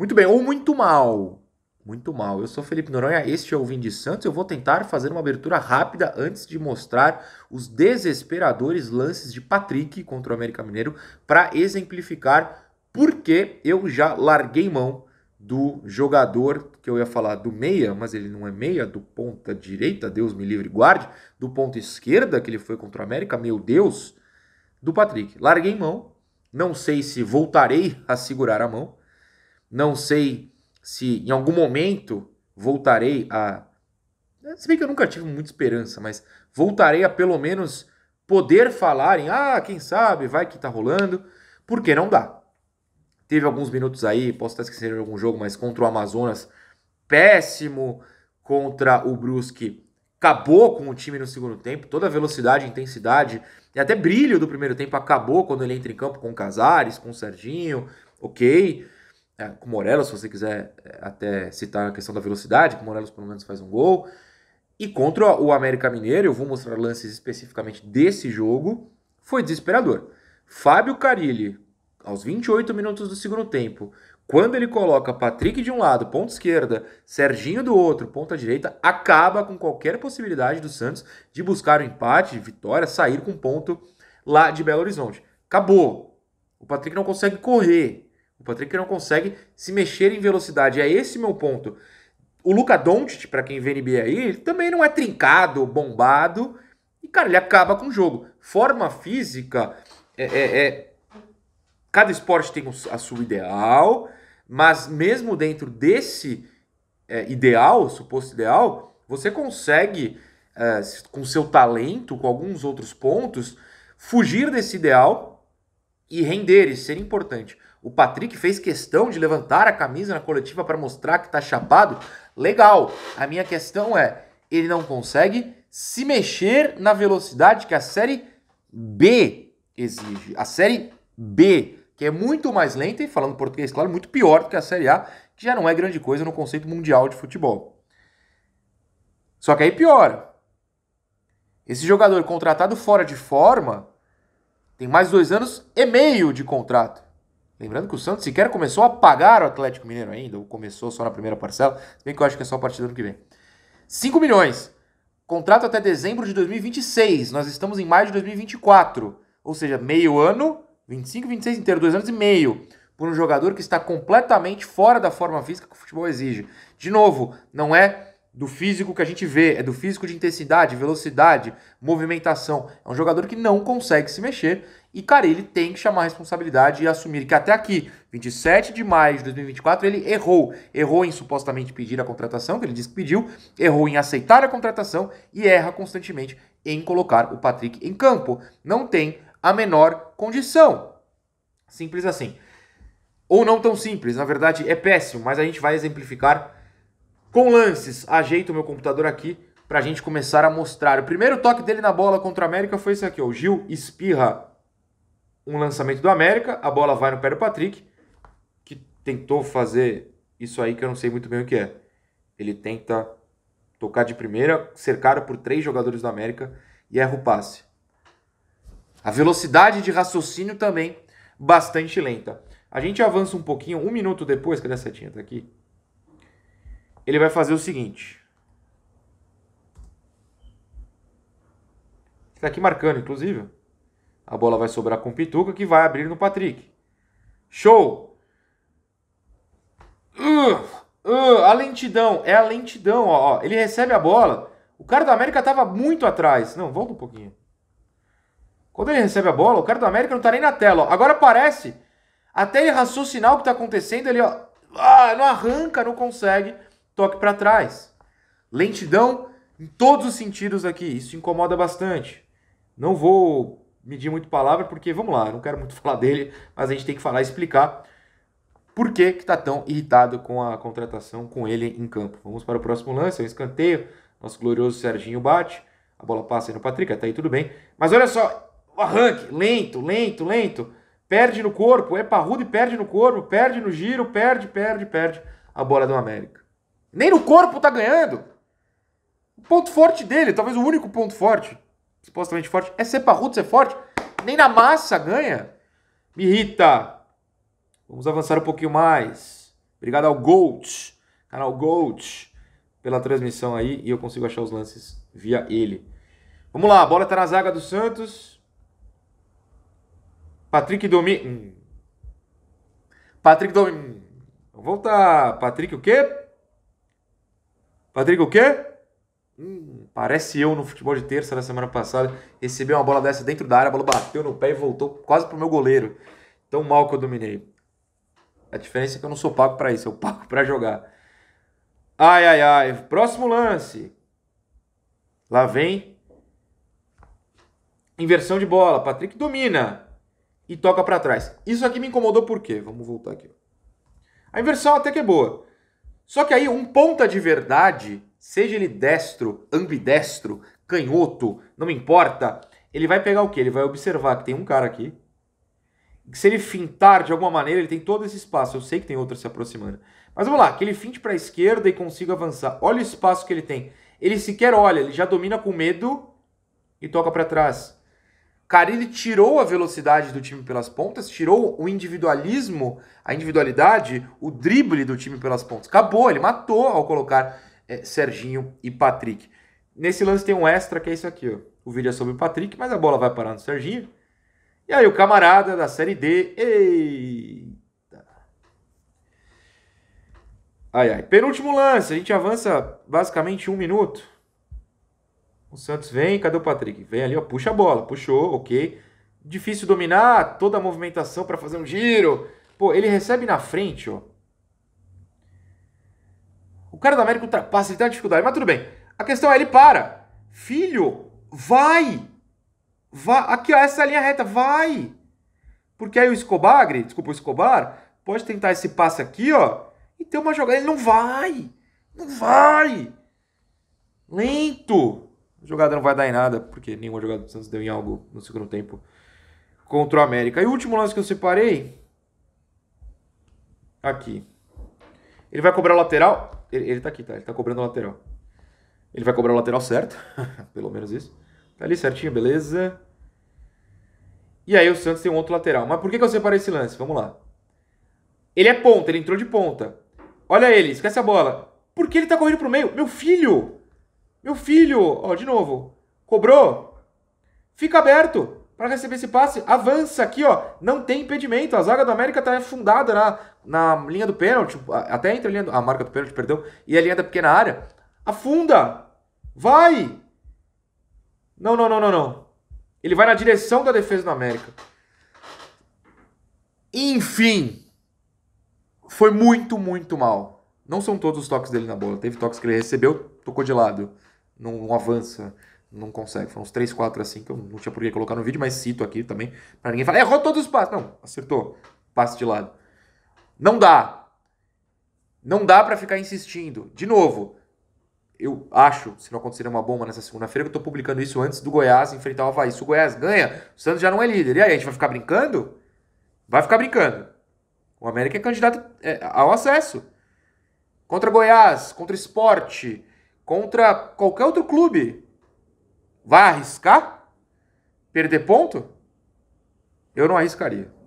Muito bem, ou muito mal. Muito mal. Eu sou Felipe Noronha, este é o Vim de Santos. Eu vou tentar fazer uma abertura rápida antes de mostrar os desesperadores lances de Patrick contra o América Mineiro para exemplificar porque eu já larguei mão do jogador que eu ia falar do meia, mas ele não é meia, do ponta direita, Deus me livre guarde, do ponta esquerda que ele foi contra o América, meu Deus, do Patrick. Larguei mão, não sei se voltarei a segurar a mão, não sei se em algum momento voltarei a. Se bem que eu nunca tive muita esperança, mas voltarei a pelo menos poder falar em ah, quem sabe, vai que tá rolando, porque não dá. Teve alguns minutos aí, posso estar esquecendo de algum jogo, mas contra o Amazonas, péssimo. Contra o Brusque, acabou com o time no segundo tempo, toda a velocidade, intensidade e até brilho do primeiro tempo acabou quando ele entra em campo com o Casares, com o Serginho, ok é, com o Morelos, se você quiser é, até citar a questão da velocidade, que o Morelos pelo menos faz um gol. E contra o América Mineiro, eu vou mostrar lances especificamente desse jogo, foi desesperador. Fábio Carilli, aos 28 minutos do segundo tempo, quando ele coloca Patrick de um lado, ponta esquerda, Serginho do outro, ponta direita, acaba com qualquer possibilidade do Santos de buscar o um empate, de vitória, sair com um ponto lá de Belo Horizonte. Acabou. O Patrick não consegue correr. O Patrick não consegue se mexer em velocidade. É esse meu ponto. O Luca Doncic, para quem vê NBA aí, ele também não é trincado, bombado. E, cara, ele acaba com o jogo. Forma física é, é, é... Cada esporte tem a sua ideal, mas mesmo dentro desse é, ideal, suposto ideal, você consegue, é, com seu talento, com alguns outros pontos, fugir desse ideal e render e ser importante. O Patrick fez questão de levantar a camisa na coletiva para mostrar que está chapado. Legal. A minha questão é, ele não consegue se mexer na velocidade que a série B exige. A série B, que é muito mais lenta e falando português claro, muito pior do que a série A, que já não é grande coisa no conceito mundial de futebol. Só que aí piora. Esse jogador contratado fora de forma tem mais dois anos e meio de contrato. Lembrando que o Santos sequer começou a pagar o Atlético Mineiro ainda, ou começou só na primeira parcela, se bem que eu acho que é só a partir do ano que vem. 5 milhões. Contrato até dezembro de 2026. Nós estamos em maio de 2024. Ou seja, meio ano, 25, 26 inteiro, dois anos e meio. Por um jogador que está completamente fora da forma física que o futebol exige. De novo, não é do físico que a gente vê, é do físico de intensidade, velocidade, movimentação. É um jogador que não consegue se mexer e, cara, ele tem que chamar a responsabilidade e assumir que até aqui, 27 de maio de 2024, ele errou. Errou em supostamente pedir a contratação, que ele disse que pediu, errou em aceitar a contratação e erra constantemente em colocar o Patrick em campo. Não tem a menor condição. Simples assim. Ou não tão simples, na verdade é péssimo, mas a gente vai exemplificar com lances, ajeito o meu computador aqui para a gente começar a mostrar. O primeiro toque dele na bola contra o América foi esse aqui. Ó. O Gil espirra um lançamento do América, a bola vai no pé do Patrick, que tentou fazer isso aí que eu não sei muito bem o que é. Ele tenta tocar de primeira, cercado por três jogadores do América e erra o passe. A velocidade de raciocínio também bastante lenta. A gente avança um pouquinho, um minuto depois, cadê a setinha? Tá aqui ele vai fazer o seguinte. Está aqui marcando, inclusive. A bola vai sobrar com o Pituca, que vai abrir no Patrick. Show! Uh, uh, a lentidão, é a lentidão, ó, ó, Ele recebe a bola. O cara do América estava muito atrás. Não, volta um pouquinho. Quando ele recebe a bola, o cara do América não está nem na tela. Ó. Agora parece, até ele raciocinar o que está acontecendo, ele ó, ah, não arranca, não consegue toque para trás. Lentidão em todos os sentidos aqui, isso incomoda bastante. Não vou medir muito palavra, porque vamos lá, não quero muito falar dele, mas a gente tem que falar e explicar por que está tão irritado com a contratação com ele em campo. Vamos para o próximo lance, é um escanteio. Nosso glorioso Serginho bate, a bola passa aí no Patrick, até aí tudo bem. Mas olha só, o arranque, lento, lento, lento. Perde no corpo, é parrudo e perde no corpo, perde no giro, perde, perde, perde a bola do América. Nem no corpo tá ganhando. O ponto forte dele, talvez o único ponto forte, supostamente forte, é ser parrudo, ser forte. Nem na massa ganha. Me irrita. Vamos avançar um pouquinho mais. Obrigado ao Gold, canal Gold, pela transmissão aí. E eu consigo achar os lances via ele. Vamos lá, a bola tá na zaga do Santos. Patrick Domi... Hum. Patrick Domi... Hum. Vou voltar. Patrick o quê? Patrick, o quê? Hum, parece eu no futebol de terça na semana passada. Recebi uma bola dessa dentro da área, a bola bateu no pé e voltou quase pro meu goleiro. Tão mal que eu dominei. A diferença é que eu não sou pago para isso, eu pago para jogar. Ai, ai, ai. Próximo lance. Lá vem. Inversão de bola. Patrick domina e toca para trás. Isso aqui me incomodou por quê? Vamos voltar aqui. A inversão até que é boa. Só que aí um ponta de verdade, seja ele destro, ambidestro, canhoto, não importa, ele vai pegar o quê? Ele vai observar que tem um cara aqui. Que se ele fintar de alguma maneira, ele tem todo esse espaço. Eu sei que tem outro se aproximando. Mas vamos lá, que ele finte para a esquerda e consiga avançar. Olha o espaço que ele tem. Ele sequer olha, ele já domina com medo e toca para trás. Carilli tirou a velocidade do time pelas pontas, tirou o individualismo, a individualidade, o drible do time pelas pontas. Acabou, ele matou ao colocar é, Serginho e Patrick. Nesse lance tem um extra que é isso aqui, ó. O vídeo é sobre o Patrick, mas a bola vai parar no Serginho. E aí o camarada da Série D, eita. Ai, ai. Penúltimo lance, a gente avança basicamente um minuto. O Santos vem, cadê o Patrick? Vem ali, ó, puxa a bola, puxou, ok. Difícil dominar, toda a movimentação para fazer um giro. Pô, ele recebe na frente, ó. O cara da América ultrapassa, ele tem uma dificuldade, mas tudo bem. A questão é, ele para. Filho, vai! Vai! Aqui, ó, essa é linha reta, vai! Porque aí o Escobagre, desculpa, o Escobar, pode tentar esse passe aqui, ó, e ter uma jogada. Ele não vai! Não vai! Lento! A jogada não vai dar em nada, porque nenhuma jogada do Santos deu em algo no segundo tempo contra o América. E o último lance que eu separei. Aqui. Ele vai cobrar o lateral. Ele, ele tá aqui, tá? Ele tá cobrando o lateral. Ele vai cobrar o lateral certo. Pelo menos isso. Tá ali certinho, beleza. E aí o Santos tem um outro lateral. Mas por que, que eu separei esse lance? Vamos lá. Ele é ponta, ele entrou de ponta. Olha ele, esquece a bola. Por que ele tá correndo pro meio? Meu filho! Meu filho, ó, de novo. Cobrou. Fica aberto para receber esse passe. Avança aqui, ó. Não tem impedimento. A zaga do América tá afundada na, na linha do pênalti. Até entre a, linha do, a marca do pênalti, perdão. E a linha da pequena área. Afunda. Vai. Não, não, não, não, não. Ele vai na direção da defesa do América. Enfim. Foi muito, muito mal. Não são todos os toques dele na bola. Teve toques que ele recebeu, tocou de lado não, não avança, não consegue. Foram uns 3, 4 assim que eu não tinha por que colocar no vídeo, mas cito aqui também, para ninguém falar, errou todos os passos. Não, acertou, passe de lado. Não dá. Não dá para ficar insistindo. De novo, eu acho, se não acontecer uma bomba nessa segunda-feira, que eu estou publicando isso antes do Goiás enfrentar o Havaí. Se o Goiás ganha, o Santos já não é líder. E aí, a gente vai ficar brincando? Vai ficar brincando. O América é candidato é, ao acesso. Contra Goiás, contra esporte, contra qualquer outro clube, vai arriscar perder ponto? Eu não arriscaria.